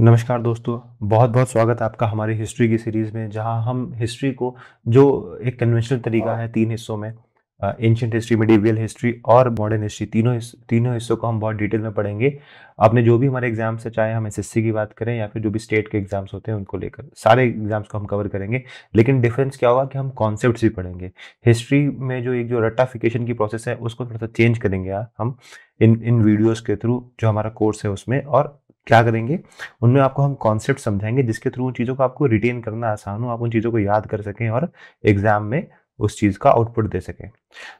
नमस्कार दोस्तों बहुत बहुत स्वागत है आपका हमारी हिस्ट्री की सीरीज़ में जहां हम हिस्ट्री को जो एक कन्वेंशनल तरीका है तीन हिस्सों में एंशंट हिस्ट्री मेडिवियल हिस्ट्री और मॉडर्न हिस्ट्री तीनों हिस, तीनों हिस्सों को हम बहुत डिटेल में पढ़ेंगे आपने जो भी हमारे एग्जाम्स से चाहे हम एसएससी की बात करें या फिर जो भी स्टेट के एग्जाम्स होते हैं उनको लेकर सारे एग्जाम्स को हम कवर करेंगे लेकिन डिफरेंस क्या होगा कि हम कॉन्सेप्ट भी पढ़ेंगे हिस्ट्री में जो एक जो रट्टाफिकेशन की प्रोसेस है उसको थोड़ा सा चेंज करेंगे हम इन इन वीडियोज़ के थ्रू जो हमारा कोर्स है उसमें और क्या करेंगे उनमें आपको हम कॉन्सेप्ट समझाएंगे जिसके थ्रू उन चीज़ों को आपको रिटेन करना आसान हो आप उन चीज़ों को याद कर सकें और एग्जाम में उस चीज़ का आउटपुट दे सकें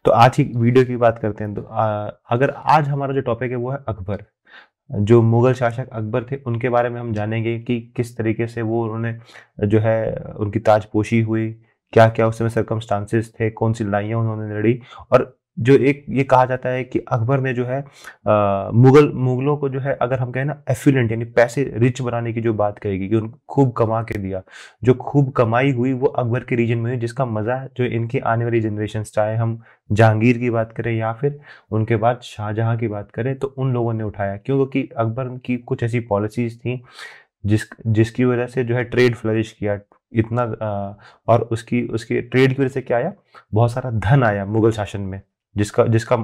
तो आज ही वीडियो की बात करते हैं तो आ, अगर आज हमारा जो टॉपिक है वो है अकबर जो मुगल शासक अकबर थे उनके बारे में हम जानेंगे कि किस तरीके से वो उन्होंने जो है उनकी ताजपोशी हुई क्या क्या उस समय सर्कमस्टांसेस थे कौन सी लड़ाइयाँ उन्होंने लड़ी और जो एक ये कहा जाता है कि अकबर ने जो है आ, मुगल मुगलों को जो है अगर हम कहें ना एफ्यूलेंट यानी पैसे रिच बनाने की जो बात कहेगी कि उन खूब कमा के दिया जो खूब कमाई हुई वो अकबर के रीजन में हुई जिसका मज़ा जो इनकी आने वाली जनरेशन चाहे हम जहांगीर की बात करें या फिर उनके बाद शाहजहाँ की बात करें तो उन लोगों ने उठाया क्योंकि अकबर की कुछ ऐसी पॉलिसीज़ थी जिस जिसकी वजह से जो है ट्रेड फ्लरिश किया इतना आ, और उसकी उसके ट्रेड की वजह से क्या आया बहुत सारा धन आया मुगल शासन में जिसका जिसका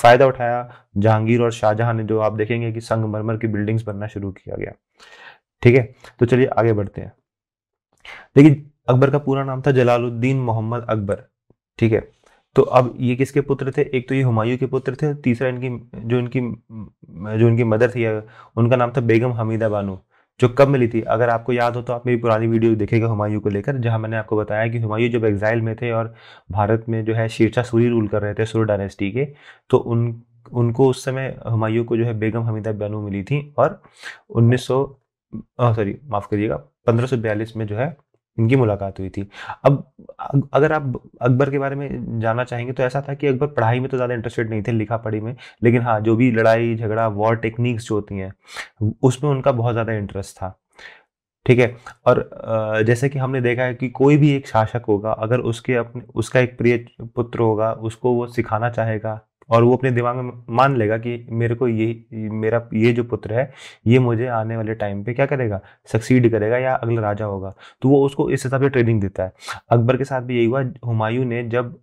फायदा उठाया जहांगीर और शाहजहां ने जो आप देखेंगे कि संगमरमर की बिल्डिंग्स बनना शुरू किया गया ठीक है तो चलिए आगे बढ़ते हैं देखिए अकबर का पूरा नाम था जलालुद्दीन मोहम्मद अकबर ठीक है तो अब ये किसके पुत्र थे एक तो ये हुमायूं के पुत्र थे तीसरा इनकी जो इनकी जो इनकी मदर थी उनका नाम था बेगम हमीदा बानू जो कब मिली थी अगर आपको याद हो तो आप मेरी पुरानी वीडियो देखेगा हुमायूं को लेकर जहां मैंने आपको बताया कि हुमायूं जब एग्जाइल में थे और भारत में जो है शेरशाह सूरी रूल कर रहे थे सूर्य डायनेस्टी के तो उन उनको उस समय हुमायूं को जो है बेगम हमीदा बयानू मिली थी और उन्नीस सॉरी माफ़ करिएगा पंद्रह में जो है इनकी मुलाकात हुई थी अब अगर आप अकबर के बारे में जानना चाहेंगे तो ऐसा था कि अकबर पढ़ाई में तो ज़्यादा इंटरेस्टेड नहीं थे लिखा पढ़ी में लेकिन हाँ जो भी लड़ाई झगड़ा वॉर टेक्निक्स जो होती हैं उसमें उनका बहुत ज़्यादा इंटरेस्ट था ठीक है और जैसे कि हमने देखा है कि कोई भी एक शासक होगा अगर उसके अपने उसका एक प्रिय पुत्र होगा उसको वो सिखाना चाहेगा और वो अपने दिमाग में मान लेगा कि मेरे को ये मेरा ये जो पुत्र है ये मुझे आने वाले टाइम पे क्या करेगा सक्सीड करेगा या अगला राजा होगा तो वो उसको इस हिसाब से ट्रेनिंग देता है अकबर के साथ भी यही हुआ हुमायूं ने जब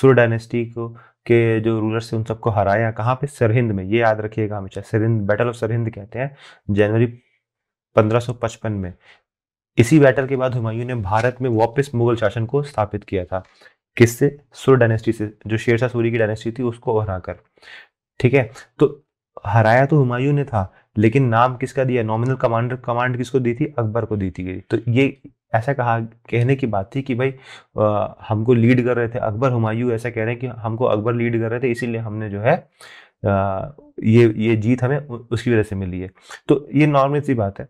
सुर डायनेस्टी को के जो रूलर्स थे उन सबको हराया कहाँ पे सरहिंद में ये याद रखिएगा हमेशा सरहिंद बैटल ऑफ सरहिंद कहते हैं जनवरी 1555 में इसी बैटल के बाद हुमायूं ने भारत में वापस मुगल शासन को स्थापित किया था किससे सुर डायनेस्टी से जो शेरशाह सूरी की डायनेस्टी थी उसको हराकर ठीक है तो हराया तो हुमायूं ने था लेकिन नाम किसका दिया नॉमिनल कमांडर कमांड किसको दी थी अकबर को दी थी गई तो ये ऐसा कहा कहने की बात थी कि भाई आ, हमको लीड कर रहे थे अकबर हुमायूं ऐसा कह रहे हैं कि हमको अकबर लीड कर रहे थे इसीलिए हमने जो है आ, ये ये जीत हमें उसकी वजह से मिली है तो ये नॉर्मल सी बात है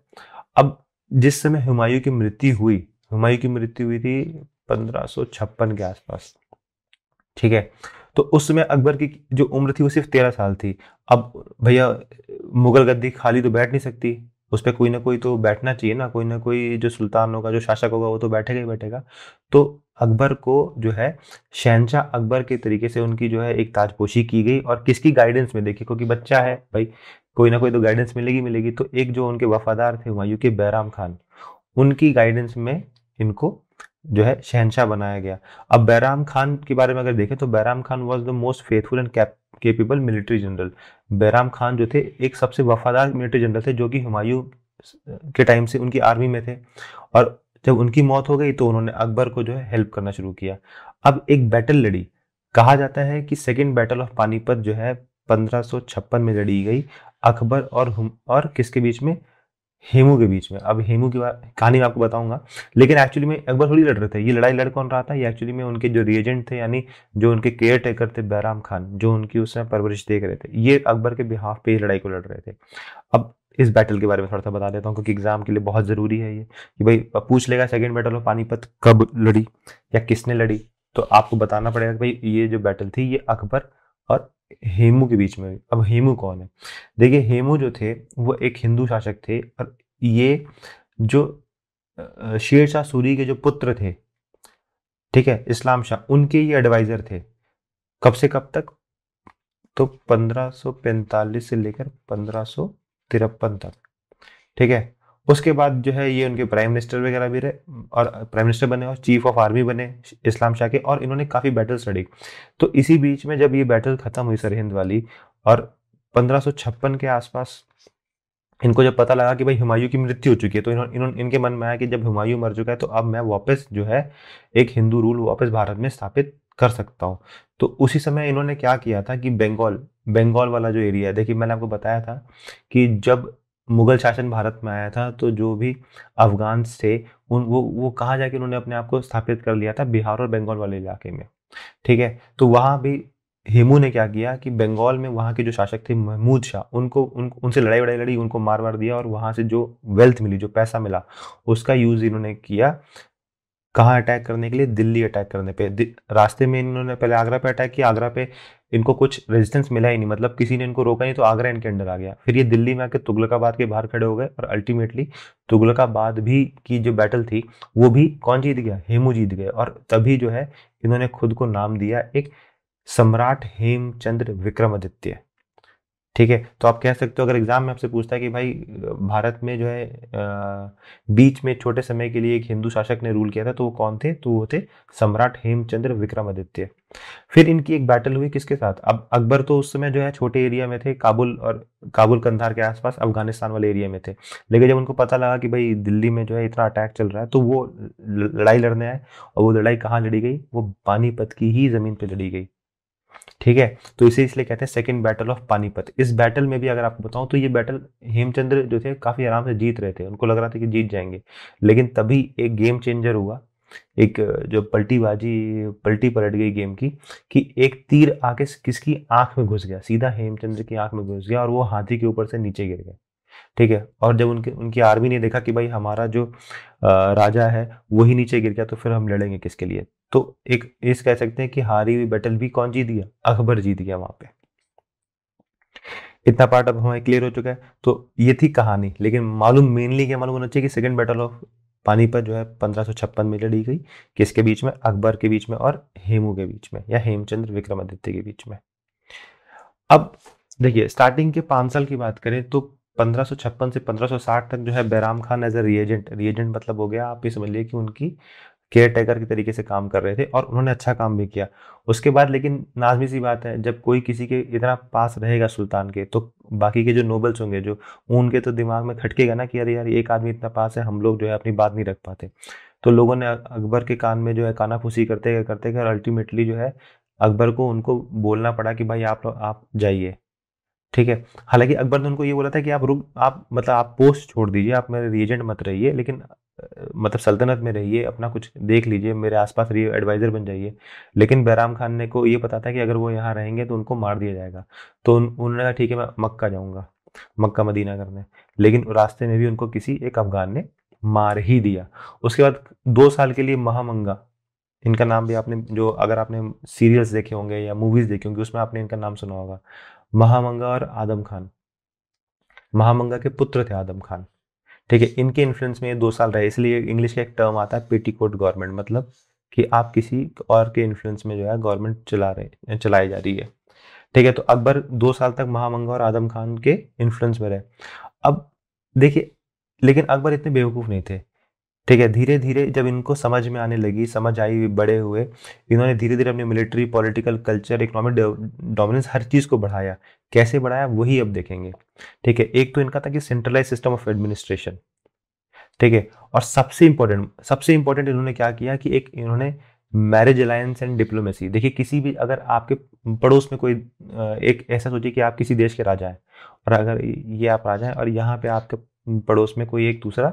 अब जिस समय हुमायूं की मृत्यु हुई हुमायूं की मृत्यु हुई थी 1556 के आसपास ठीक है तो उस समय अकबर की जो उम्र थी वो सिर्फ तेरह साल थी अब भैया मुगल गद्दी खाली तो बैठ नहीं सकती उस पर कोई ना कोई तो बैठना चाहिए ना कोई ना कोई जो सुल्तान होगा जो शासक होगा वो तो बैठेगा ही बैठेगा तो अकबर को जो है शहनशाह अकबर के तरीके से उनकी जो है एक ताजपोशी की गई और किसकी गाइडेंस में देखिए क्योंकि बच्चा है भाई कोई ना कोई तो गाइडेंस मिलेगी मिलेगी तो एक जो उनके वफादार थे हुमायूं के बैराम खान उनकी गाइडेंस में इनको जो है शहनशाह बनाया गया अब बैराम खान के बारे में अगर देखें तो Bairam Khan was the most faithful and capable military general Bairam Khan जो थे एक सबसे वफादार मिलिट्री जनरल थे जो कि हुमायूं के टाइम से उनकी आर्मी में थे और जब उनकी मौत हो गई तो उन्होंने अकबर को जो है हेल्प करना शुरू किया अब एक बैटल लड़ी कहा जाता है कि सेकेंड बैटल ऑफ पानीपत जो है पंद्रह में लड़ी गई अकबर और और किसके बीच में हेमू के बीच में अब हेमू की कहानी मैं आपको बताऊंगा लेकिन एक्चुअली में अकबर थोड़ी लड़ रहे थे ये लड़ाई लड़ कौन रहा था ये एक्चुअली में उनके जो रिएजेंट थे यानी जो उनके केयर टेकर थे बहराम खान जो उनकी उस समय परवरिश देख रहे थे ये अकबर के बिहाफ पे लड़ाई को लड़ रहे थे अब इस बैटल के बारे में थोड़ा सा बता देता हूँ क्योंकि एग्जाम के लिए बहुत ज़रूरी है ये कि भाई पूछ लेगा सेकेंड बैटल ऑफ पानीपत कब लड़ी या किसने लड़ी तो आपको बताना पड़ेगा कि भाई ये जो बैटल थी ये अकबर और हेमू के बीच में अब हेमू कौन है देखिए हेमू जो थे वो एक हिंदू शासक थे और ये जो शेर शाह सूरी के जो पुत्र थे ठीक है इस्लाम शाह उनके ये एडवाइज़र थे कब से कब तक तो 1545 से लेकर पंद्रह तक ठीक है उसके बाद जो है ये उनके प्राइम मिनिस्टर वगैरह भी रहे और प्राइम मिनिस्टर बने और चीफ ऑफ आर्मी बने इस्लाम शाह के और इन्होंने काफ़ी बैटल्स लड़ी तो इसी बीच में जब ये बैटल ख़त्म हुई सरहिंद वाली और पंद्रह के आसपास इनको जब पता लगा कि भाई हुमायूं की मृत्यु हो चुकी है तो इन्होंने इनके मन में आया कि जब हुमायूं मर चुका है तो अब मैं वापस जो है एक हिंदू रूल वापस भारत में स्थापित कर सकता हूँ तो उसी समय इन्होंने क्या किया था कि बंगाल बंगाल वाला जो एरिया है देखिए मैंने आपको बताया था कि जब मुग़ल शासन भारत में आया था तो जो भी अफ़गान थे उन वो वो कहा जाए कि उन्होंने अपने आप को स्थापित कर लिया था बिहार और बंगाल वाले इलाके में ठीक है तो वहाँ भी हेमू ने क्या किया कि बंगाल में वहाँ के जो शासक थे महमूद शाह उनको उन उनसे लड़ाई वड़ाई लड़ी उनको मार मार दिया और वहाँ से जो वेल्थ मिली जो पैसा मिला उसका यूज़ इन्होंने किया कहाँ अटैक करने के लिए दिल्ली अटैक करने पे रास्ते में इन्होंने पहले आगरा पे अटैक किया आगरा पे इनको कुछ रेजिस्टेंस मिला ही नहीं मतलब किसी ने इनको रोका नहीं तो आगरा इनके अंडर आ गया फिर ये दिल्ली में आकर तुगलकाबाद के बाहर खड़े हो गए और अल्टीमेटली तुगलकाबाद भी की जो बैटल थी वो भी कौन जीत गया हेमू जीत गए और तभी जो है इन्होंने खुद को नाम दिया एक सम्राट हेमचंद्र विक्रमादित्य ठीक है तो आप कह सकते हो अगर एग्ज़ाम में आपसे पूछता है कि भाई भारत में जो है बीच में छोटे समय के लिए एक हिंदू शासक ने रूल किया था तो वो कौन थे तो वो थे सम्राट हेमचंद्र विक्रमादित्य फिर इनकी एक बैटल हुई किसके साथ अब अकबर तो उस समय जो है छोटे एरिया में थे काबुल और काबुल कंधार के आसपास अफगानिस्तान वाले एरिया में थे लेकिन जब उनको पता लगा कि भाई दिल्ली में जो है इतना अटैक चल रहा है तो वो लड़ाई लड़ने आए और वो लड़ाई कहाँ लड़ी गई वो पानीपत की ही ज़मीन पर लड़ी गई ठीक है तो इसे इसलिए कहते हैं सेकेंड बैटल ऑफ पानीपत इस बैटल में भी अगर आपको बताऊं तो ये बैटल हेमचंद्र जो थे काफ़ी आराम से जीत रहे थे उनको लग रहा था कि जीत जाएंगे लेकिन तभी एक गेम चेंजर हुआ एक जो पलटीबाजी पलटी पलट गई गेम की कि एक तीर आके किसकी आंख में घुस गया सीधा हेमचंद्र की आंख में घुस गया और वो हाथी के ऊपर से नीचे गिर गया ठीक है और जब उनके उनकी आर्मी ने देखा कि भाई हमारा जो राजा है वही नीचे गिर गया तो फिर हम लड़ेंगे किसके लिए तो एक इस कह सकते हैं कि हारी हुई बैटल भी कौन जीत गया अकबर जीत गया वहां पे इतना पार्ट अब हमारे क्लियर हो चुका है तो ये थी कहानी लेकिन मालूम मेनली क्या मालूम होना चाहिए कि सेकेंड बैटल ऑफ पानीपत जो है पंद्रह में लड़ी गई किसके बीच में अकबर के बीच में और हेमू के बीच में या हेमचंद्र विक्रमादित्य के बीच में अब देखिए स्टार्टिंग के पांच साल की बात करें तो 1556 से 1560 तक जो है Bairam Khan as a regent regent मतलब हो गया आप ये समझिए कि उनकी केयर टेकर के तरीके से काम कर रहे थे और उन्होंने अच्छा काम भी किया उसके बाद लेकिन नाजमी सी बात है जब कोई किसी के इतना पास रहेगा सुल्तान के तो बाकी के जो नोबल्स होंगे जो उनके तो दिमाग में खटकेगा ना कि अरे यार एक आदमी इतना पास है हम लोग जो है अपनी बात नहीं रख पाते तो लोगों ने अकबर के कान में जो है काना फूसी करते करते गए और अल्टीमेटली जो है अकबर को उनको बोलना पड़ा कि भाई आप आप जाइए ठीक है हालांकि अकबर ने उनको ये बोला था कि आप रुक आप मतलब आप पोस्ट छोड़ दीजिए आप मेरे रिएजेंट मत रहिए लेकिन मतलब सल्तनत में रहिए अपना कुछ देख लीजिए मेरे आसपास एडवाइज़र बन जाइए लेकिन बैराम खान ने को ये पता था कि अगर वो यहाँ रहेंगे तो उनको मार दिया जाएगा तो उन्होंने कहा ठीक है मैं मक्का जाऊँगा मक्का मदीना करने लेकिन रास्ते में भी उनको किसी एक अफगान ने मार ही दिया उसके बाद दो साल के लिए महामंगा इनका नाम भी आपने जो अगर आपने सीरियल्स देखे होंगे या मूवीज़ देखी होंगी उसमें आपने इनका नाम सुना होगा महामंगा और आदम खान महामंगा के पुत्र थे आदम खान ठीक है इनके इन्फ्लुएंस में ये दो साल रहे इसलिए इंग्लिश का एक टर्म आता है पेटी गवर्नमेंट मतलब कि आप किसी और के इन्फ्लुएंस में जो है गवर्नमेंट चला रहे चलाई जा रही है ठीक है तो अकबर दो साल तक महामंगा और आदम खान के इन्फ्लुएंस में रहे अब देखिए लेकिन अकबर इतने बेवकूफ़ नहीं थे ठीक है धीरे धीरे जब इनको समझ में आने लगी समझ आई बड़े हुए इन्होंने धीरे धीरे अपनी military political culture economic dominance हर चीज़ को बढ़ाया कैसे बढ़ाया वही अब देखेंगे ठीक है एक तो इनका था कि सेंट्रलाइज सिस्टम ऑफ एडमिनिस्ट्रेशन ठीक है और सबसे इंपॉर्टेंट सबसे इंपॉर्टेंट इन्होंने क्या किया कि एक इन्होंने मैरिज अलायंस एंड डिप्लोमेसी देखिए किसी भी अगर आपके पड़ोस में कोई एक ऐसा सोचिए कि आप किसी देश के राजा हैं और अगर ये आप राजा हैं और यहाँ पे आपके पड़ोस में कोई एक दूसरा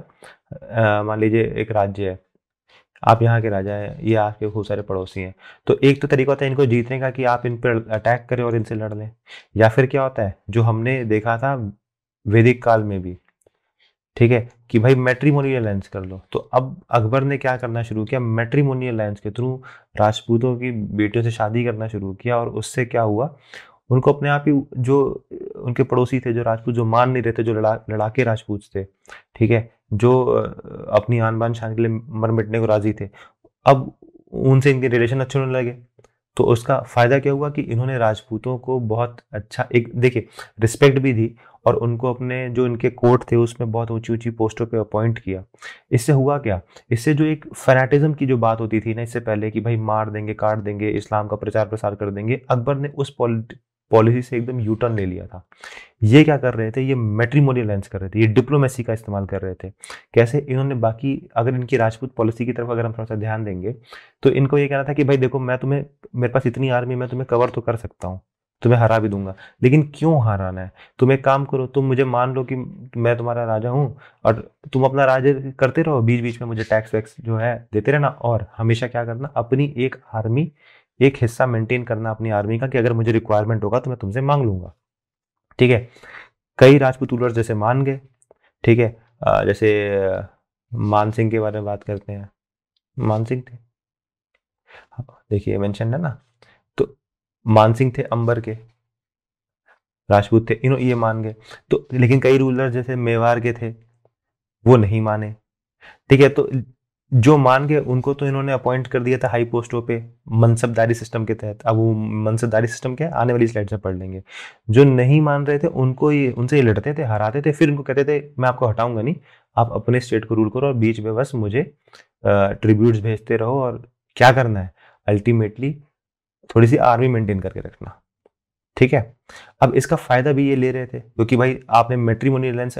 मान लीजिए एक राज्य है आप यहाँ के राजा हैं ये आपके बहुत सारे पड़ोसी हैं तो एक तो तरीका होता है इनको जीतने का कि आप इन पर अटैक करें और इनसे लड़ लें या फिर क्या होता है जो हमने देखा था वैदिक काल में भी ठीक है कि भाई मेट्रीमोनियल अलायंस कर लो तो अब अकबर ने क्या करना शुरू किया मेट्रीमोनियल अलायंस के थ्रू राजपूतों की बेटियों से शादी करना शुरू किया और उससे क्या हुआ उनको अपने आप ही जो उनके पड़ोसी थे जो राजपूत जो मान नहीं रहे थे जो लड़ा लड़ाके राजपूत थे ठीक है जो अपनी आन बान शान के लिए मर मिटने को राजी थे अब उनसे इनके रिलेशन अच्छे होने लगे तो उसका फ़ायदा क्या हुआ कि इन्होंने राजपूतों को बहुत अच्छा एक देखिए रिस्पेक्ट भी दी और उनको अपने जो इनके कोर्ट थे उसमें बहुत ऊंची ऊंची पोस्टों पे अपॉइंट किया इससे हुआ क्या इससे जो एक फैनाटिज्म की जो बात होती थी ना इससे पहले कि भाई मार देंगे काट देंगे इस्लाम का प्रचार प्रसार कर देंगे अकबर ने उस पॉलिटिक पॉलिसी से एकदम यू टर्न ले लिया था ये क्या कर रहे थे ये मेट्रीमोनियल लेंस कर रहे थे ये डिप्लोमेसी का इस्तेमाल कर रहे थे कैसे इन्होंने बाकी अगर इनकी राजपूत पॉलिसी की तरफ अगर हम थोड़ा सा ध्यान देंगे तो इनको ये कहना था कि भाई देखो मैं तुम्हें मेरे पास इतनी आर्मी मैं तुम्हें कवर तो कर सकता हूँ तुम्हें हरा भी दूंगा लेकिन क्यों हराना है तुम एक काम करो तुम मुझे मान लो कि मैं तुम्हारा राजा हूँ और तुम अपना राज करते रहो बीच बीच में मुझे टैक्स वैक्स जो है देते रहना और हमेशा क्या करना अपनी एक आर्मी एक हिस्सा मेंटेन करना अपनी आर्मी का कि अगर मुझे रिक्वायरमेंट होगा तो मैं तुमसे मांग लूंगा ठीक है कई राजपूत रूलर जैसे मान गए ठीक है जैसे मान सिंह के बारे में बात करते हैं मान सिंह थे हाँ, देखिए मेंशन है ना तो मान सिंह थे अंबर के राजपूत थे इन्हों ये मान गए तो लेकिन कई रूलर जैसे मेवाड़ के थे वो नहीं माने ठीक है तो जो मान गए उनको तो इन्होंने अपॉइंट कर दिया था हाई पोस्टों पे मनसबदारी सिस्टम के तहत अब वो मनसबदारी सिस्टम क्या आने वाली स्लाइड में पढ़ लेंगे जो नहीं मान रहे थे उनको ये उनसे ये लड़ते थे हराते थे फिर उनको कहते थे मैं आपको हटाऊंगा नहीं आप अपने स्टेट को रूल करो और बीच में बस मुझे ट्रिब्यूट्स भेजते रहो और क्या करना है अल्टीमेटली थोड़ी सी आर्मी मेंटेन करके रखना ठीक है अब इसका फायदा भी ये ले रहे थे क्योंकि भाई आपने मेट्रीमोनी अलायंस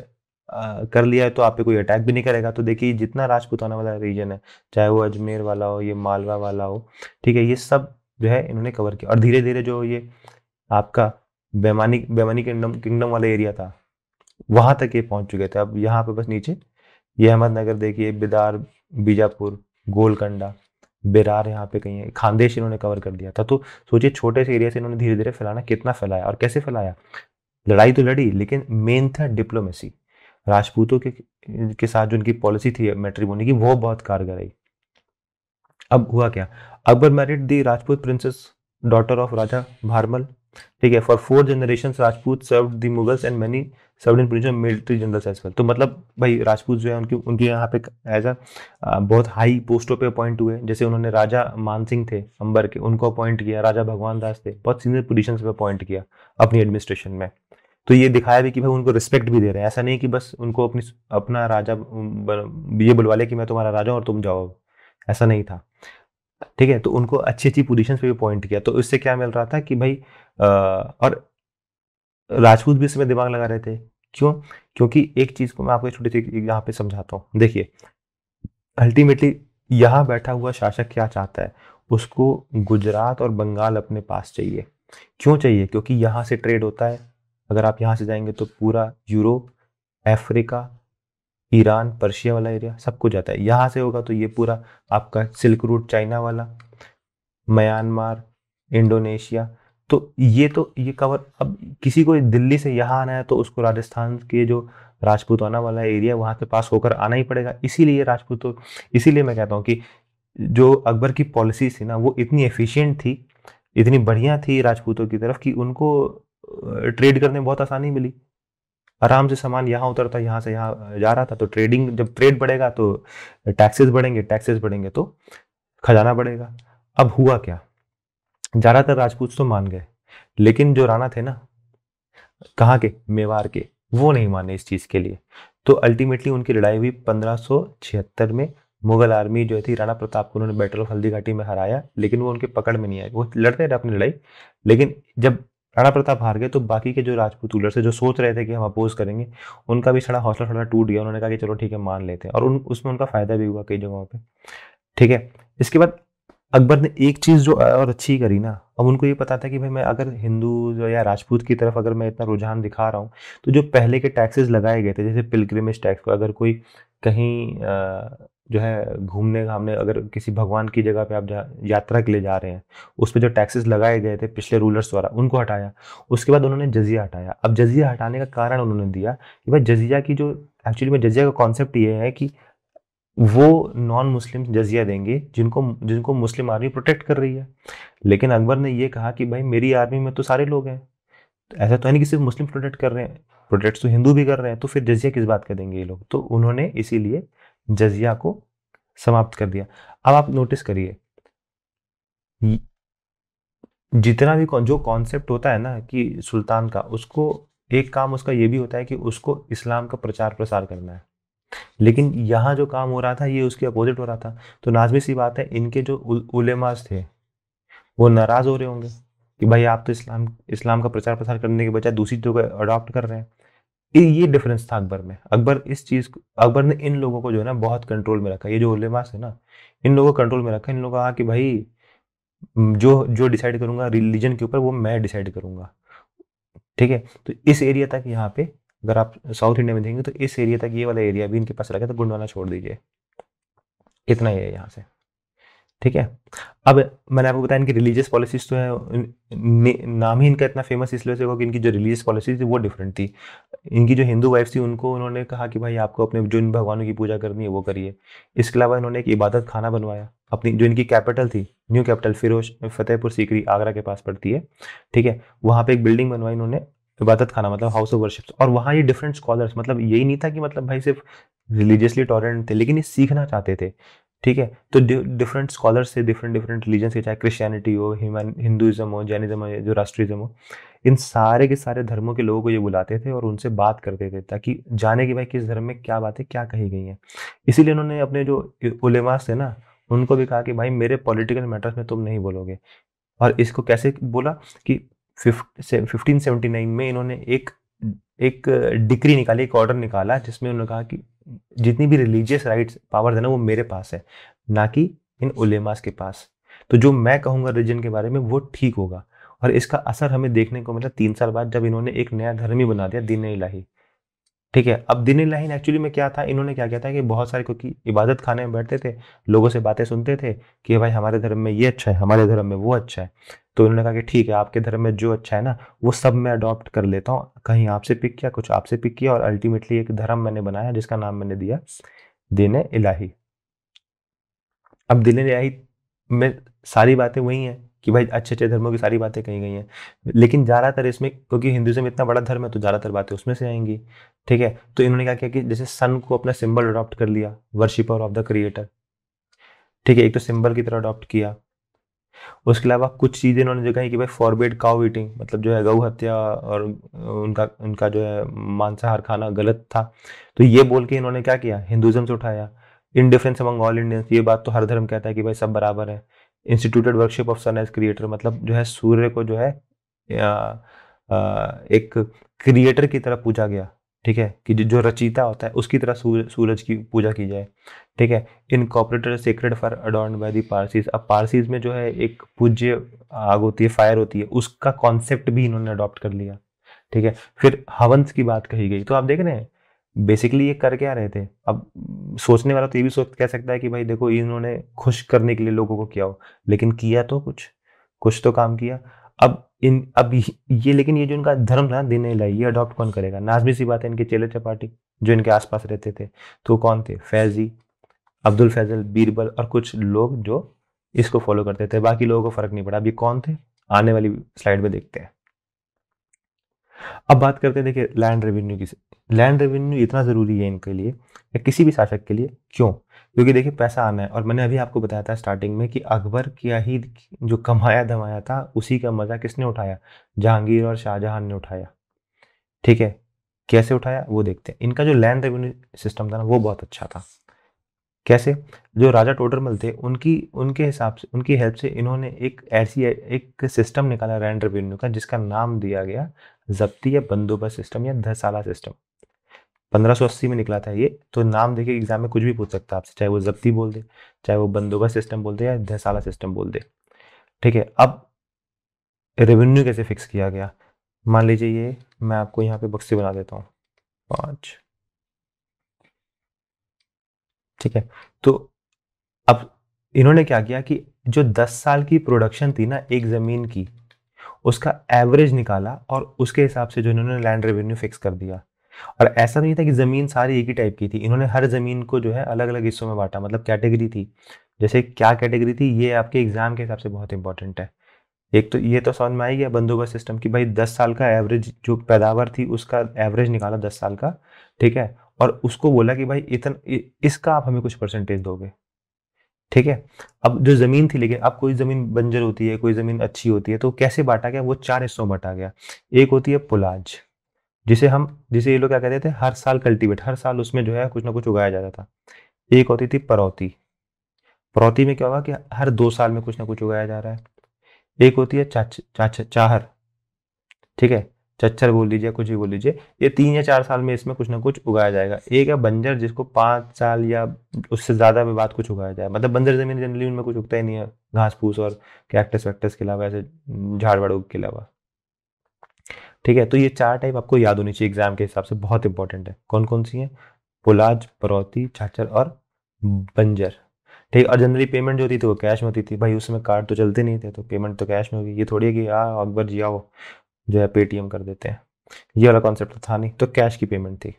कर लिया है तो आप पे कोई अटैक भी नहीं करेगा तो देखिए जितना राजपूताना वाला रीजन है चाहे वो अजमेर वाला हो ये मालवा वाला हो ठीक है ये सब जो है इन्होंने कवर किया और धीरे धीरे जो ये आपका बेमानी बेमानी किंगडम किंगडम वाला एरिया था वहाँ तक ये पहुँच चुके थे अब यहाँ पे बस नीचे ये अहमदनगर देखिए बिदार बीजापुर गोलकंडा बेरार यहाँ पे कहीं है खानदेश इन्होंने कवर कर दिया था तो सोचिए छोटे से एरिया से इन्होंने धीरे धीरे फैलाना कितना फैलाया और कैसे फैलाया लड़ाई तो लड़ी लेकिन मेन था डिप्लोमेसी राजपूतों के के साथ जो उनकी पॉलिसी थी मेट्रीमोनी की वो बहुत कारगर आई अब हुआ क्या Akbar married the Rajput princess daughter of Raja Bharmal ठीक है for four generation Rajput serve the Mughals and many serve in military general as well तो मतलब भाई राजपूत जो है उनकी उनके यहाँ पे एज अ बहुत हाई पोस्टों पे अपॉइंट हुए जैसे उन्होंने राजा मान सिंह थे अंबर के उनको अपॉइंट किया राजा भगवान दास थे बहुत सीनियर पोजिशन पे अपॉइंट किया अपनी एडमिनिस्ट्रेशन में तो ये दिखाया भी कि भाई उनको रिस्पेक्ट भी दे रहे हैं ऐसा नहीं कि बस उनको अपनी अपना राजा ये बुलवा ले कि मैं तुम्हारा राजा और तुम जाओ ऐसा नहीं था ठीक है तो उनको अच्छी अच्छी पोजिशन पे भी पॉइंट किया तो इससे क्या मिल रहा था कि भाई आ, और राजपूत भी इसमें दिमाग लगा रहे थे क्यों क्योंकि एक चीज़ को मैं आपको छोटी सी यहाँ पे समझाता हूँ देखिए अल्टीमेटली यहाँ बैठा हुआ शासक क्या चाहता है उसको गुजरात और बंगाल अपने पास चाहिए क्यों चाहिए क्योंकि यहाँ से ट्रेड होता है अगर आप यहाँ से जाएंगे तो पूरा यूरोप अफ्रीका ईरान पर्शिया वाला एरिया सब कुछ जाता है यहाँ से होगा तो ये पूरा आपका सिल्क रूट चाइना वाला म्यांमार इंडोनेशिया तो ये तो ये कवर अब किसी को दिल्ली से यहाँ आना है तो उसको राजस्थान के जो राजपूताना वाला एरिया वहाँ के पास होकर आना ही पड़ेगा इसीलिए राजपूतों इसीलिए मैं कहता हूँ कि जो अकबर की पॉलिसी थी ना वो इतनी एफिशिएंट थी इतनी बढ़िया थी राजपूतों की तरफ कि उनको ट्रेड करने में बहुत आसानी मिली आराम से सामान यहाँ उतरता यहाँ से यहाँ जा रहा था तो ट्रेडिंग जब ट्रेड बढ़ेगा तो टैक्सेस बढ़ेंगे टैक्सेस बढ़ेंगे तो खजाना बढ़ेगा अब हुआ क्या ज़्यादातर राजपूत तो मान गए लेकिन जो राणा थे ना कहाँ के मेवाड़ के वो नहीं माने इस चीज़ के लिए तो अल्टीमेटली उनकी लड़ाई हुई पंद्रह में मुगल आर्मी जो थी राणा प्रताप को उन्होंने बैटल ऑफ हल्दी घाटी में हराया लेकिन वो उनके पकड़ में नहीं आए वो लड़ते रहे अपनी लड़ाई लेकिन जब राणा प्रताप हार गए तो बाकी के जो राजपूत रूलर थे जो सोच रहे थे कि हम अपोज करेंगे उनका भी थोड़ा हौसला थोड़ा टूट गया उन्होंने कहा कि चलो ठीक है मान लेते हैं और उन उसमें उनका फायदा भी हुआ कई जगहों पर ठीक है इसके बाद अकबर ने एक चीज़ जो और अच्छी करी ना अब उनको ये पता था कि भाई मैं अगर हिंदू या राजपूत की तरफ अगर मैं इतना रुझान दिखा रहा हूँ तो जो पहले के टैक्सेस लगाए गए थे जैसे पिलग्रिमेज टैक्स को अगर कोई कहीं जो है घूमने घामने अगर किसी भगवान की जगह पे आप जा यात्रा के लिए जा रहे हैं उस पर जो टैक्सेस लगाए गए थे पिछले रूलर्स द्वारा उनको हटाया उसके बाद उन्होंने जजिया हटाया अब जजिया हटाने का कारण उन्होंने दिया कि भाई जजिया की जो एक्चुअली में जजिया का कॉन्सेप्ट ये है कि वो नॉन मुस्लिम जजिया देंगे जिनको जिनको मुस्लिम आर्मी प्रोटेक्ट कर रही है लेकिन अकबर ने ये कहा कि भाई मेरी आर्मी में तो सारे लोग हैं तो ऐसा तो है नहीं कि सिर्फ मुस्लिम प्रोटेक्ट कर रहे हैं प्रोटेक्ट तो हिंदू भी कर रहे हैं तो फिर जजिया किस बात का देंगे ये लोग तो उन्होंने इसीलिए जजिया को समाप्त कर दिया अब आप नोटिस करिए जितना भी कौन, जो कॉन्सेप्ट होता है ना कि सुल्तान का उसको एक काम उसका यह भी होता है कि उसको इस्लाम का प्रचार प्रसार करना है लेकिन यहाँ जो काम हो रहा था ये उसके अपोजिट हो रहा था तो नाजमी सी बात है इनके जो उलेमाज उलेमास थे वो नाराज़ हो रहे होंगे कि भाई आप तो इस्लाम इस्लाम का प्रचार प्रसार करने के बजाय दूसरी जगह अडॉप्ट कर रहे हैं ये डिफरेंस था अकबर में अकबर इस चीज को अकबर ने इन लोगों को जो है ना बहुत कंट्रोल में रखा ये जो उलेमास है ना इन लोगों को कंट्रोल में रखा इन लोगों कहा कि भाई जो जो डिसाइड करूंगा रिलीजन के ऊपर वो मैं डिसाइड करूंगा ठीक है तो इस एरिया तक यहाँ पे अगर आप साउथ इंडिया में देखेंगे तो इस एरिया तक ये वाला एरिया भी इनके पास रखा तो गुंडवाना छोड़ दीजिए इतना ही है यहाँ से ठीक है अब मैंने आपको बताया इनकी रिलीजियस पॉलिसीज तो है नाम ही इनका इतना फेमस इसलिए से होगा कि इनकी जो रिलीजियस पॉलिसीज थी वो डिफरेंट थी इनकी जो हिंदू वाइफ थी उनको उन्होंने कहा कि भाई आपको अपने जो इन भगवानों की पूजा करनी है वो करिए इसके अलावा इन्होंने एक इबादत खाना बनवाया अपनी जो इनकी कैपिटल थी न्यू कैपिटल फिरोज फतेहपुर सीकरी आगरा के पास पड़ती है ठीक है वहाँ पर एक बिल्डिंग बनवाई इन्होंने इबादत खाना मतलब हाउस ऑफ वर्शिप्स और वहाँ ये डिफरेंट स्कॉलर्स मतलब यही नहीं था कि मतलब भाई सिर्फ रिलीजियसली टॉलरेंट थे लेकिन ये सीखना चाहते थे ठीक है तो डिफरेंट स्कॉलर्स से डिफरेंट डिफरेंट रिलीजन के चाहे क्रिश्चियनिटी हो हिंदुज़्म हो जैनिज़्म हो जो राष्ट्रीयज़म हो इन सारे के सारे धर्मों के लोगों को ये बुलाते थे और उनसे बात करते थे ताकि जाने कि भाई किस धर्म में क्या बातें क्या कही गई हैं इसीलिए उन्होंने अपने जो उलेमास थे ना उनको भी कहा कि भाई मेरे पॉलिटिकल मैटर्स में तुम नहीं बोलोगे और इसको कैसे बोला कि फिफ्टीन सेवेंटी नाइन में इन्होंने एक एक डिक्री निकाली एक ऑर्डर निकाला जिसमें उन्होंने कहा कि जितनी भी रिलीजियस राइट्स पावर है ना वो मेरे पास है ना कि इन उलेमास के पास तो जो मैं कहूँगा रिलीजन के बारे में वो ठीक होगा और इसका असर हमें देखने को मिला तीन साल बाद जब इन्होंने एक नया धर्म ही बना दिया दीन इलाही ठीक है अब दिन इलाही एक्चुअली में क्या था इन्होंने क्या किया था कि बहुत सारे क्योंकि इबादत खाने में बैठते थे लोगों से बातें सुनते थे कि भाई हमारे धर्म में ये अच्छा है हमारे धर्म में वो अच्छा है तो उन्होंने कहा कि ठीक है आपके धर्म में जो अच्छा है ना वो सब मैं अडॉप्ट कर लेता हूँ कहीं आपसे पिक किया कुछ आपसे पिक किया और अल्टीमेटली एक धर्म मैंने बनाया जिसका नाम मैंने दिया दिन इलाही अब दिन इलाही में सारी बातें वही हैं कि भाई अच्छे अच्छे धर्मों की सारी बातें कही गई हैं लेकिन ज़्यादातर इसमें क्योंकि हिंदुज़म इतना बड़ा धर्म है तो ज़्यादातर बातें उसमें से आएंगी ठीक है तो इन्होंने क्या किया कि जैसे सन को अपना सिंबल अडॉप्ट कर लिया वर्शिपर ऑफ द क्रिएटर ठीक है एक तो सिंबल की तरह अडॉप्ट किया उसके अलावा कुछ चीज़ें इन्होंने जो कही कि भाई फॉरबेड काउ ईटिंग मतलब जो है गऊ हत्या और उनका उनका जो है मांसाहार खाना गलत था तो ये बोल के इन्होंने क्या किया हिंदुज़म से उठाया इनडिफरेंस अमंग ऑल इंडियंस ये बात तो हर धर्म कहता है कि भाई सब बराबर है instituted worship of sun as creator मतलब जो है सूर्य को जो है आ, आ, एक क्रिएटर की तरह पूजा गया ठीक है कि जो रचिता होता है उसकी तरह सूर, सूरज की पूजा की जाए ठीक है incorporated sacred fire adorn by the Parsis अब पारसीज में जो है एक पूज्य आग होती है फायर होती है उसका कॉन्सेप्ट भी इन्होंने अडॉप्ट कर लिया ठीक है फिर हवंस की बात कही गई तो आप देख रहे हैं बेसिकली ये करके आ रहे थे अब सोचने वाला तो ये भी सोच कह सकता है कि भाई देखो इन्होंने खुश करने के लिए लोगों को किया हो लेकिन किया तो कुछ कुछ तो काम किया अब इन अब ये लेकिन ये जो इनका धर्म था दिन लाई ये अडॉप्ट कौन करेगा नाजमी सी बात है इनके चेले चपाटी जो इनके आसपास रहते थे तो कौन थे फैजी अब्दुल फैजल बीरबल और कुछ लोग जो इसको फॉलो करते थे बाकी लोगों को फर्क नहीं पड़ा अभी कौन थे आने वाली स्लाइड में देखते हैं अब बात करते हैं देखिए लैंड रेवेन्यू की लैंड रेवेन्यू इतना ज़रूरी है इनके लिए या किसी भी शासक के लिए क्यों क्योंकि देखिए पैसा आना है और मैंने अभी आपको बताया था स्टार्टिंग में कि अकबर क्या ही जो कमाया धमाया था उसी का मज़ा किसने उठाया जहांगीर और शाहजहां ने उठाया ठीक है कैसे उठाया वो देखते हैं इनका जो लैंड रेवेन्यू सिस्टम था ना वो बहुत अच्छा था कैसे जो राजा टोडरमल थे उनकी उनके हिसाब से उनकी हेल्प से इन्होंने एक ऐसी एक सिस्टम निकाला लैंड रेवेन्यू का जिसका नाम दिया गया जब्ती या बंदोबस्त सिस्टम या दस सिस्टम पंद्रह में निकला था ये तो नाम देखिए एग्जाम में कुछ भी पूछ सकता है आपसे चाहे वो जब्ती बोल दे चाहे वो बंदोबस्त सिस्टम बोल दे या धसाला सिस्टम बोल दे ठीक है अब रेवेन्यू कैसे फिक्स किया गया मान लीजिए ये मैं आपको यहाँ पे बक्से बना देता हूँ पाँच ठीक है तो अब इन्होंने क्या किया कि जो दस साल की प्रोडक्शन थी ना एक ज़मीन की उसका एवरेज निकाला और उसके हिसाब से जो इन्होंने लैंड रेवेन्यू फिक्स कर दिया और ऐसा तो नहीं था कि ज़मीन सारी एक ही टाइप की थी इन्होंने हर ज़मीन को जो है अलग अलग हिस्सों में बांटा मतलब कैटेगरी थी जैसे क्या कैटेगरी थी ये आपके एग्ज़ाम के हिसाब से बहुत इंपॉर्टेंट है एक तो ये तो समझ में आई गया बंदोबस्त सिस्टम की भाई दस साल का एवरेज जो पैदावार थी उसका एवरेज निकाला दस साल का ठीक है और उसको बोला कि भाई इतना इसका आप हमें कुछ परसेंटेज दोगे ठीक है अब जो ज़मीन थी लेकिन अब कोई ज़मीन बंजर होती है कोई ज़मीन अच्छी होती है तो कैसे बांटा गया वो चार हिस्सों में बांटा गया एक होती है पुलाज जिसे हम जिसे ये लोग क्या कहते थे हर साल कल्टीवेट हर साल उसमें जो है कुछ ना कुछ उगाया जाता था एक होती थी परौती परौती में क्या होगा कि हर दो साल में कुछ ना कुछ उगाया जा रहा है एक होती है चाच चाच चाहर ठीक है चच्छर बोल लीजिए कुछ भी बोल लीजिए ये तीन या चार साल में इसमें कुछ ना कुछ उगाया जाएगा एक है बंजर जिसको पाँच साल या उससे ज़्यादा में बाद कुछ उगाया जाए मतलब बंजर ज़मीन जनरली उनमें कुछ उगता ही नहीं है घास फूस और कैक्टस वैक्टस के अलावा ऐसे झाड़ वाड़ के अलावा ठीक है तो ये चार टाइप आपको याद होनी चाहिए एग्जाम के हिसाब से बहुत इंपॉर्टेंट है कौन कौन सी है पुलाज परौती छाछर और बंजर ठीक और जनरली पेमेंट जो होती थी वो कैश में होती थी भाई उसमें कार्ड तो चलते नहीं थे तो पेमेंट तो कैश में होगी ये थोड़ी है कि आ हाँ, अकबर जी आओ जो है पेटीएम कर देते हैं ये वाला कॉन्सेप्ट था नहीं तो कैश की पेमेंट थी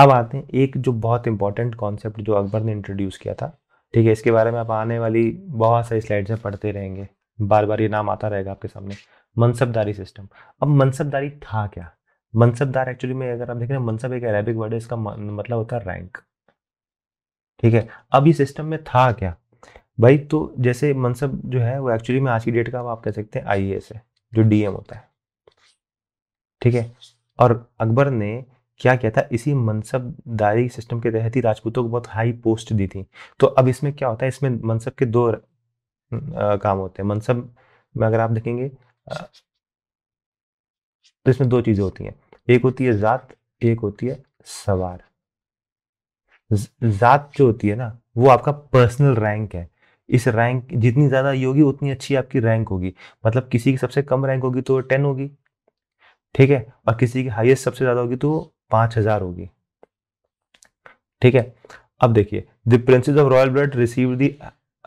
अब आते हैं एक जो बहुत इंपॉर्टेंट कॉन्सेप्ट जो अकबर ने इंट्रोड्यूस किया था ठीक है इसके बारे में आप आने वाली बहुत सारी स्लाइड्स में पढ़ते रहेंगे बार बार ये नाम आता रहेगा आपके सामने मनसबदारी सिस्टम अब मनसबदारी था क्या मनसबदार एक्चुअली में अगर आप देख रहे हैं मनसब एक अरेबिक वर्ड है इसका मतलब होता है रैंक ठीक है अब ये सिस्टम में था क्या भाई तो जैसे मनसब जो है वो एक्चुअली में आज की डेट का आप कह सकते हैं आई है जो डीएम होता है ठीक है और अकबर ने क्या किया था इसी मनसबदारी सिस्टम के तहत ही राजपूतों को बहुत हाई पोस्ट दी थी तो अब इसमें क्या होता है इसमें मनसब के दो आ, काम होते हैं मनसब में अगर आप देखेंगे तो इसमें दो चीज़ें होती हैं एक होती है ज़ात एक होती है सवार ज़ात जो होती है ना वो आपका पर्सनल रैंक है इस रैंक जितनी ज़्यादा ये होगी उतनी अच्छी आपकी रैंक होगी मतलब किसी की सबसे कम रैंक होगी तो टेन होगी ठीक है और किसी की हाईएस्ट सबसे ज़्यादा होगी तो पांच हज़ार होगी ठीक है अब देखिए the princes of royal blood receive the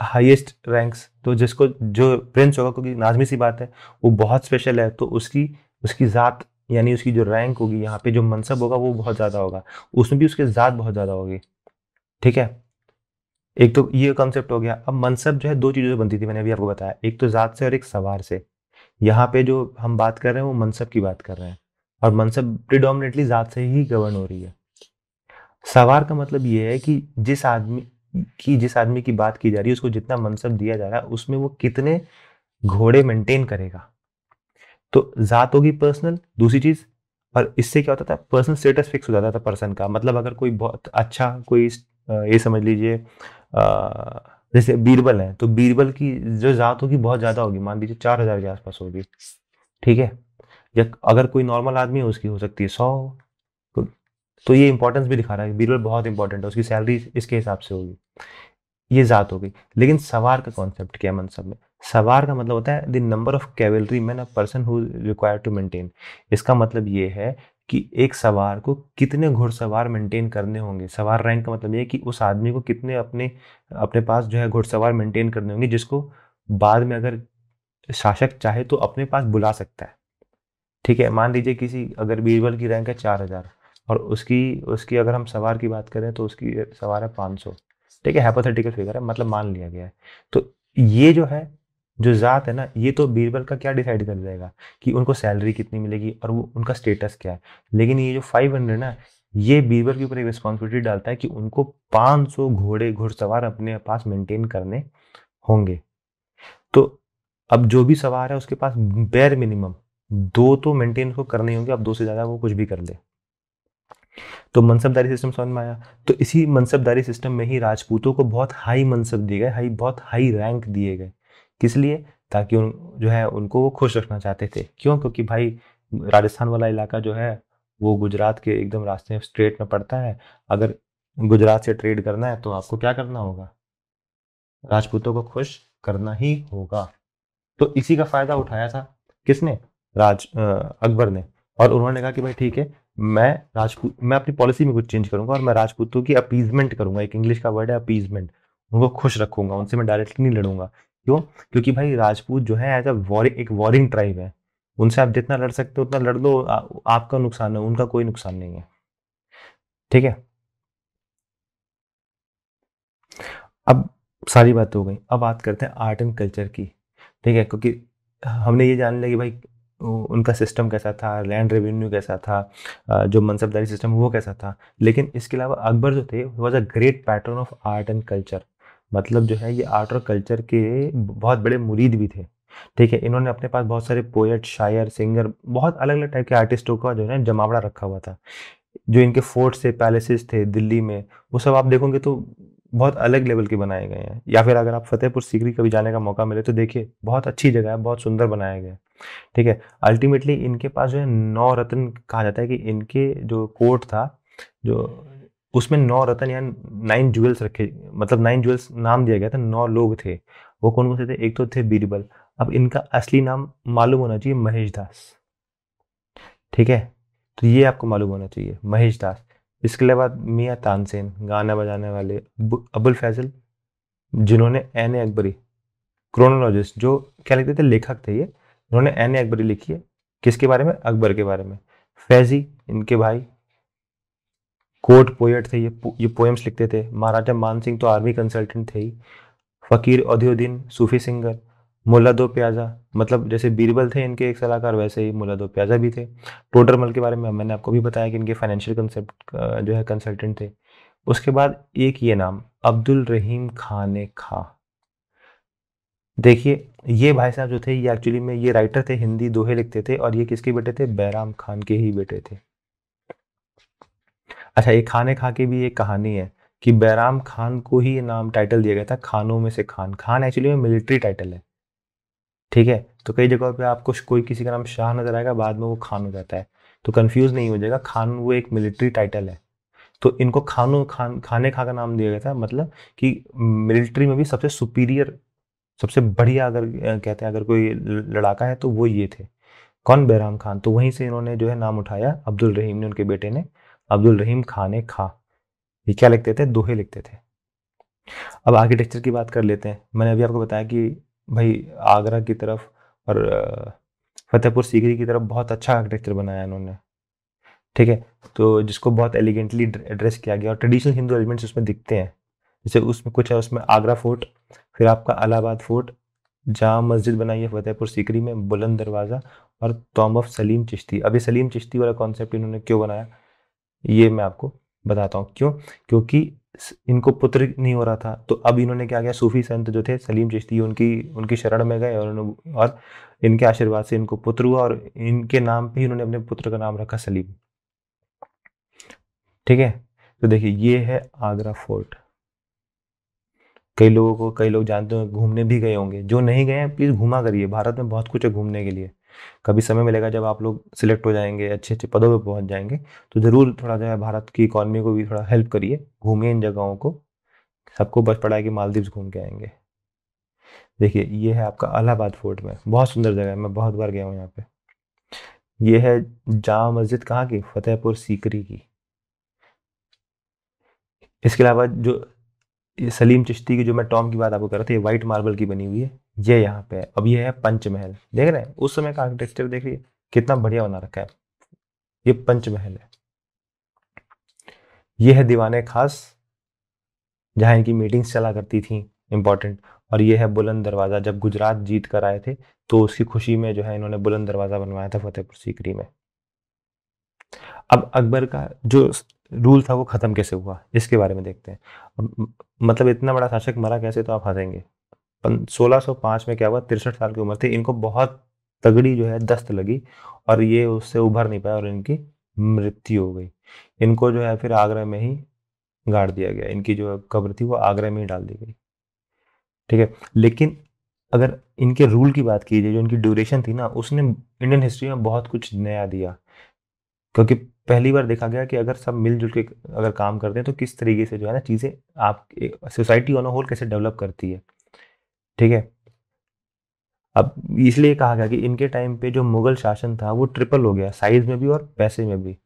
highest ranks तो जिसको जो प्रिंस होगा क्योंकि नाजमी सी बात है वो बहुत स्पेशल है तो उसकी उसकी ज़ात यानी उसकी जो रैंक होगी यहाँ पे जो मनसब होगा वो बहुत ज़्यादा होगा उसमें भी उसके ज़ात बहुत ज़्यादा होगी ठीक है एक तो ये कॉन्सेप्ट हो गया अब मनसब जो है दो चीज़ों से बनती थी मैंने अभी आपको बताया एक तो ज़ात से और एक सवार से यहाँ पे जो हम बात कर रहे हैं वो मनसब की बात कर रहे हैं और मनसब प्रिडोमिनेटली ज़ात से ही गवर्न हो रही है सवार का मतलब ये है कि जिस आदमी की जिस आदमी की बात की जा रही है उसको जितना मनसब दिया जा रहा है उसमें वो कितने घोड़े मेंटेन करेगा तो ज़ात होगी पर्सनल दूसरी चीज़ और इससे क्या होता था पर्सनल स्टेटस फिक्स हो जाता था पर्सन का मतलब अगर कोई बहुत अच्छा कोई ये समझ लीजिए जैसे बीरबल है तो बीरबल की जो ज़ात होगी बहुत ज़्यादा होगी मान लीजिए चार हज़ार के आसपास होगी ठीक है या अगर कोई नॉर्मल आदमी है उसकी हो सकती है सौ तो ये इंपॉर्टेंस भी दिखा रहा है बीरबल बहुत इंपॉर्टेंट है उसकी सैलरी इसके हिसाब से होगी ये ज़ात हो गई लेकिन सवार का कॉन्सेप्ट क्या मनसब में सवार का मतलब होता है the number of cavalry man a person who require to maintain इसका मतलब ये है कि एक सवार को कितने घुड़सवार मेंटेन करने होंगे सवार रैंक का मतलब ये है कि उस आदमी को कितने अपने अपने पास जो है घुड़सवार मेंटेन करने होंगे जिसको बाद में अगर शासक चाहे तो अपने पास बुला सकता है ठीक है मान लीजिए किसी अगर बीरबल की रैंक है चार हज़ार और उसकी उसकी अगर हम सवार की बात करें तो उसकी सवार है पाँच सौ ठीक है हाइपोथेटिकल फिगर है मतलब मान लिया गया है तो ये जो है जो ज़ात है ना ये तो बीरबल का क्या डिसाइड कर जाएगा कि उनको सैलरी कितनी मिलेगी और वो उनका स्टेटस क्या है लेकिन ये जो फाइव हंड्रेड ना ये बीरबल के ऊपर एक रिस्पॉन्सिबिलिटी डालता है कि उनको पाँच सौ घोड़े घुड़सवार अपने पास मेंटेन करने होंगे तो अब जो भी सवार है उसके पास बैर मिनिमम दो तो मेंटेन उसको तो करने होंगे अब दो से ज़्यादा वो कुछ भी कर ले तो मनसबदारी सिस्टम समझ में आया तो इसी मनसबदारी सिस्टम में ही राजपूतों को बहुत हाई मनसब दिए गए हाई बहुत हाई रैंक दिए गए किस लिए ताकि उन जो है उनको वो खुश रखना चाहते थे क्यों क्योंकि भाई राजस्थान वाला इलाका जो है वो गुजरात के एकदम रास्ते में स्ट्रेट में पड़ता है अगर गुजरात से ट्रेड करना है तो आपको क्या करना होगा राजपूतों को खुश करना ही होगा तो इसी का फायदा उठाया था किसने राज अकबर ने और उन्होंने कहा कि भाई ठीक है मैं राजपूत मैं अपनी पॉलिसी में कुछ चेंज करूंगा और मैं राजपूतों की अपीजमेंट करूंगा एक इंग्लिश का वर्ड है अपीजमेंट उनको खुश रखूंगा उनसे मैं डायरेक्टली नहीं लड़ूंगा क्यों क्योंकि भाई राजपूत जो है एज अ वॉरिंग एक वॉरिंग ट्राइब है उनसे आप जितना लड़ सकते हो उतना लड़ लो आपका नुकसान है उनका कोई नुकसान नहीं है ठीक है अब सारी बात हो गई अब बात करते हैं आर्ट एंड कल्चर की ठीक है क्योंकि हमने ये जान लिया कि भाई उनका सिस्टम कैसा था लैंड रेवेन्यू कैसा था जो मनसबदारी सिस्टम वो कैसा था लेकिन इसके अलावा अकबर जो थे was a great patron of art and culture मतलब जो है ये आर्ट और कल्चर के बहुत बड़े मुरीद भी थे ठीक है इन्होंने अपने पास बहुत सारे पोएट शायर सिंगर बहुत अलग अलग टाइप के आर्टिस्टों का जो है जमावड़ा रखा हुआ था जो इनके फोर्ट्स थे पैलेसेस थे दिल्ली में वो सब आप देखोगे तो बहुत अलग लेवल के बनाए गए हैं या फिर अगर आप फतेहपुर सीकरी कभी जाने का मौका मिले तो देखिए बहुत अच्छी जगह है बहुत सुंदर बनाया गया है ठीक है अल्टीमेटली इनके पास जो है नौ रत्न कहा जाता है कि इनके जो कोर्ट था जो उसमें नौ रतन या नाइन ज्वेल्स रखे मतलब नाइन ज्वेल्स नाम दिया गया था नौ लोग थे वो कौन कौन से थे एक तो थे बीरबल अब इनका असली नाम मालूम होना चाहिए महेश दास ठीक है तो ये आपको मालूम होना चाहिए महेश दास इसके अलावा मियाँ तानसेन गाना बजाने वाले अबुल फैजल जिन्होंने एन ए अकबरी क्रोनोलॉजिस्ट जो क्या लिखते थे लेखक थे ये उन्होंने एन अकबरी लिखी है किसके बारे में अकबर के बारे में फैजी इनके भाई कोर्ट पोएट थे ये ये पोएम्स लिखते थे महाराजा मान सिंह तो आर्मी कंसल्टेंट थे ही फ़कीर अधियोद्दीन सूफी सिंगर मुलादो दो प्याजा मतलब जैसे बीरबल थे इनके एक सलाहकार वैसे ही मुलादो दो प्याजा भी थे टोडरमल के बारे में मैंने आपको भी बताया कि इनके फाइनेंशियल कंसेप्ट जो है कंसल्टेंट थे उसके बाद एक ये नाम अब्दुल रहीम खान खा देखिए ये भाई साहब जो थे ये एक्चुअली में ये राइटर थे हिंदी दोहे लिखते थे और ये किसके बेटे थे बैराम खान के ही बेटे थे अच्छा ये खाने खा के भी एक कहानी है कि बैराम खान को ही ये नाम टाइटल दिया गया था खानों में से खान खान एक्चुअली में मिलिट्री टाइटल है ठीक है तो कई जगहों पे आपको कोई किसी का नाम शाह नजर आएगा बाद में वो खान हो जाता है तो कंफ्यूज नहीं हो जाएगा खान वो एक मिलिट्री टाइटल है तो इनको खानों खान खाने खा का नाम दिया गया था मतलब कि मिलिट्री में भी सबसे सुपीरियर सबसे बढ़िया अगर कहते हैं अगर कोई लड़ाका है तो वो ये थे कौन बैराम खान तो वहीं से इन्होंने जो है नाम उठाया अब्दुल रहीम ने उनके बेटे ने अब्दुल रहीम खान खा ये क्या लिखते थे दोहे लिखते थे अब आर्किटेक्चर की बात कर लेते हैं मैंने अभी आपको बताया कि भाई आगरा की तरफ और फतेहपुर सीकरी की तरफ बहुत अच्छा आर्किटेक्चर बनाया इन्होंने ठीक है तो जिसको बहुत एलिगेंटली एड्रेस किया गया और ट्रेडिशनल हिंदू एलिमेंट्स उसमें दिखते हैं जैसे उसमें कुछ है उसमें आगरा फोर्ट फिर आपका अलाहाबाद फोर्ट जहाँ मस्जिद बनाई है फतेहपुर सीकरी में बुलंद दरवाज़ा और तोम ऑफ सलीम चिश्ती अभी सलीम चिश्ती वाला कॉन्सेप्ट इन्होंने क्यों बनाया ये मैं आपको बताता हूँ क्यों क्योंकि इनको पुत्र नहीं हो रहा था तो अब इन्होंने क्या किया सूफी संत जो थे सलीम चिश्ती उनकी उनकी शरण में गए और और इनके आशीर्वाद से इनको पुत्र हुआ और इनके नाम पे ही इन्होंने अपने पुत्र का नाम रखा सलीम ठीक है तो देखिए ये है आगरा फोर्ट कई लोगों को कई लोग जानते हो घूमने भी गए होंगे जो नहीं गए हैं प्लीज़ घूमा करिए भारत में बहुत कुछ है घूमने के लिए कभी समय मिलेगा जब आप लोग सिलेक्ट हो जाएंगे अच्छे अच्छे पदों पर पहुंच जाएंगे तो ज़रूर थोड़ा जो है भारत की इकॉनमी को भी थोड़ा हेल्प करिए घूमिए इन जगहों को सबको बस पड़ा है कि मालदीव्स घूम के आएंगे देखिए ये है आपका अलाहाबाद फोर्ट में बहुत सुंदर जगह है मैं बहुत बार गया हूँ यहाँ पे ये है जामा मस्जिद कहाँ की फतेहपुर सीकरी की इसके अलावा जो ये सलीम चिश्ती की जो मैं टॉम की बात आपको कर रहा था ये वाइट मार्बल की बनी हुई है ये यहाँ पे है अब ये है पंचमहल देख रहे हैं उस समय का आर्किटेक्चर देख रही कितना बढ़िया बना रखा है ये पंचमहल है ये है दीवाने खास जहाँ इनकी मीटिंग्स चला करती थी इम्पॉर्टेंट और ये है बुलंद दरवाज़ा जब गुजरात जीत कर आए थे तो उसकी खुशी में जो है इन्होंने बुलंद दरवाज़ा बनवाया था फतेहपुर सीकरी में अब अकबर का जो रूल था वो ख़त्म कैसे हुआ इसके बारे में देखते हैं मतलब इतना बड़ा शासक मरा कैसे तो आप हंसेंगे सोलह पाँच में क्या हुआ तिरसठ साल की उम्र थी इनको बहुत तगड़ी जो है दस्त लगी और ये उससे उभर नहीं पाया और इनकी मृत्यु हो गई इनको जो है फिर आगरा में ही गाड़ दिया गया इनकी जो कब्र थी वो आगरा में ही डाल दी गई ठीक है लेकिन अगर इनके रूल की बात की जाए जो इनकी ड्यूरेशन थी ना उसने इंडियन हिस्ट्री में बहुत कुछ नया दिया क्योंकि पहली बार देखा गया कि अगर सब मिलजुल के अगर काम करते हैं तो किस तरीके से जो है ना चीज़ें आप सोसाइटी ऑन होल कैसे डेवलप करती है ठीक है अब इसलिए कहा गया कि इनके टाइम पे जो मुगल शासन था वो ट्रिपल हो गया साइज में भी और पैसे में भी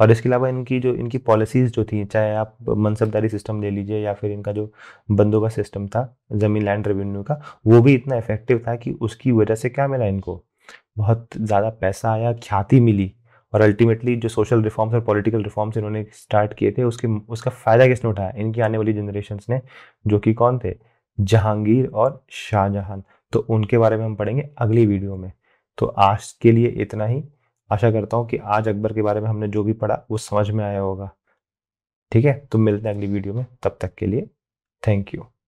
और इसके अलावा इनकी जो इनकी पॉलिसीज़ जो थी चाहे आप मनसबदारी सिस्टम ले लीजिए या फिर इनका जो बंदों का सिस्टम था ज़मीन लैंड रेवेन्यू का वो भी इतना इफेक्टिव था कि उसकी वजह से क्या मिला इनको बहुत ज़्यादा पैसा आया ख्याति मिली और अल्टीमेटली जो सोशल रिफॉर्म्स और पॉलिटिकल रिफॉर्म्स इन्होंने स्टार्ट किए थे उसके उसका फ़ायदा किसने उठाया इनकी आने वाली जनरेशन ने जो कि कौन थे जहांगीर और शाहजहां तो उनके बारे में हम पढ़ेंगे अगली वीडियो में तो आज के लिए इतना ही आशा करता हूँ कि आज अकबर के बारे में हमने जो भी पढ़ा वो समझ में आया होगा ठीक है तो मिलते हैं अगली वीडियो में तब तक के लिए थैंक यू